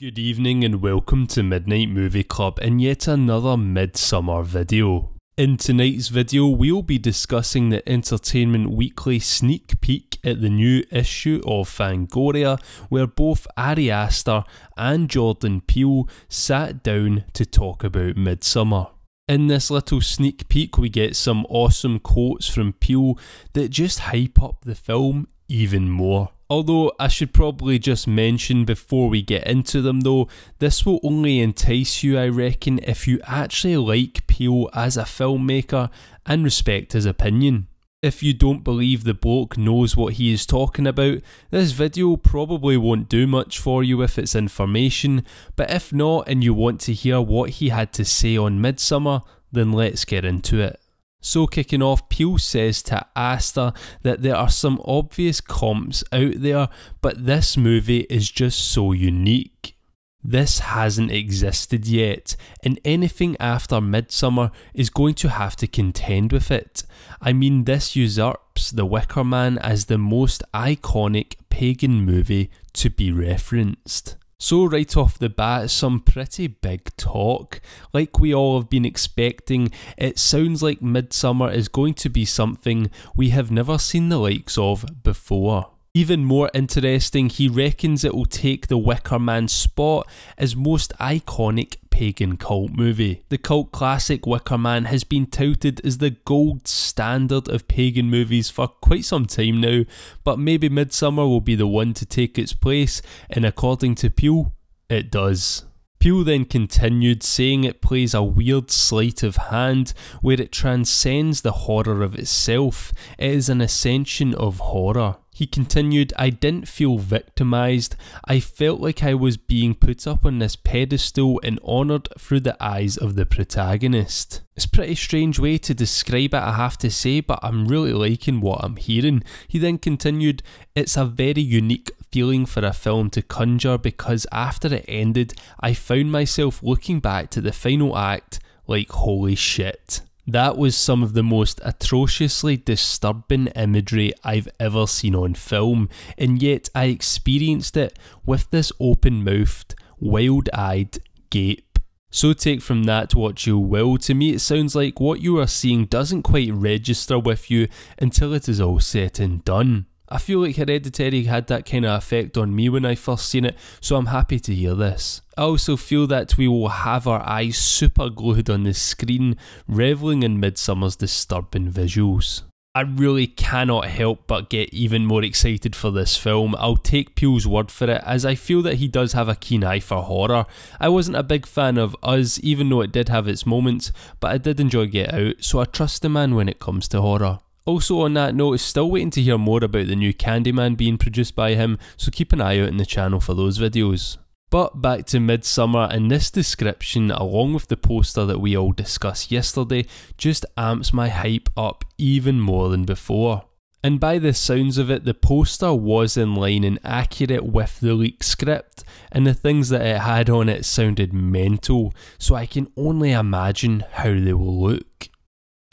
Good evening and welcome to Midnight Movie Club and yet another Midsummer video. In tonight's video we'll be discussing the Entertainment Weekly sneak peek at the new issue of Fangoria where both Ari Aster and Jordan Peele sat down to talk about Midsummer. In this little sneak peek we get some awesome quotes from Peele that just hype up the film even more. Although I should probably just mention before we get into them though, this will only entice you I reckon if you actually like Peel as a filmmaker and respect his opinion. If you don't believe the bloke knows what he is talking about, this video probably won't do much for you if it's information, but if not and you want to hear what he had to say on Midsummer, then let's get into it. So, kicking off, Peel says to Asta that there are some obvious comps out there, but this movie is just so unique. This hasn't existed yet, and anything after Midsummer is going to have to contend with it. I mean, this usurps The Wicker Man as the most iconic pagan movie to be referenced. So, right off the bat, some pretty big talk. Like we all have been expecting, it sounds like Midsummer is going to be something we have never seen the likes of before. Even more interesting, he reckons it will take the Wicker Man's spot as most iconic pagan cult movie. The cult classic Wicker Man has been touted as the gold standard of pagan movies for quite some time now, but maybe Midsummer will be the one to take its place, and according to Peel, it does. Peel then continued, saying it plays a weird sleight of hand where it transcends the horror of itself. It is an ascension of horror. He continued, I didn't feel victimized. I felt like I was being put up on this pedestal and honoured through the eyes of the protagonist. It's a pretty strange way to describe it, I have to say, but I'm really liking what I'm hearing. He then continued, It's a very unique feeling for a film to conjure because after it ended, I found myself looking back to the final act like, holy shit. That was some of the most atrociously disturbing imagery I've ever seen on film, and yet I experienced it with this open mouthed, wild eyed gape. So take from that what you will. To me, it sounds like what you are seeing doesn't quite register with you until it is all said and done. I feel like Hereditary had that kind of effect on me when I first seen it, so I'm happy to hear this. I also feel that we will have our eyes super glued on the screen, revelling in Midsummer's disturbing visuals. I really cannot help but get even more excited for this film. I'll take Peel's word for it, as I feel that he does have a keen eye for horror. I wasn't a big fan of Us, even though it did have its moments, but I did enjoy Get Out, so I trust the man when it comes to horror. Also, on that note, still waiting to hear more about the new Candyman being produced by him, so keep an eye out on the channel for those videos. But back to Midsummer, and this description, along with the poster that we all discussed yesterday, just amps my hype up even more than before. And by the sounds of it, the poster was in line and accurate with the leaked script, and the things that it had on it sounded mental, so I can only imagine how they will look.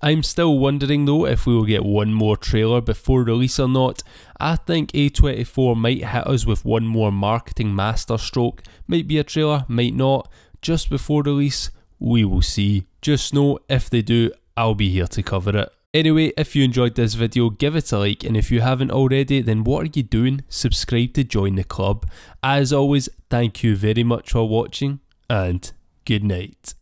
I'm still wondering though if we will get one more trailer before release or not. I think A24 might hit us with one more marketing masterstroke, might be a trailer, might not, just before release, we will see. Just know if they do, I'll be here to cover it. Anyway, if you enjoyed this video, give it a like, and if you haven't already, then what are you doing? Subscribe to join the club. As always, thank you very much for watching, and good night.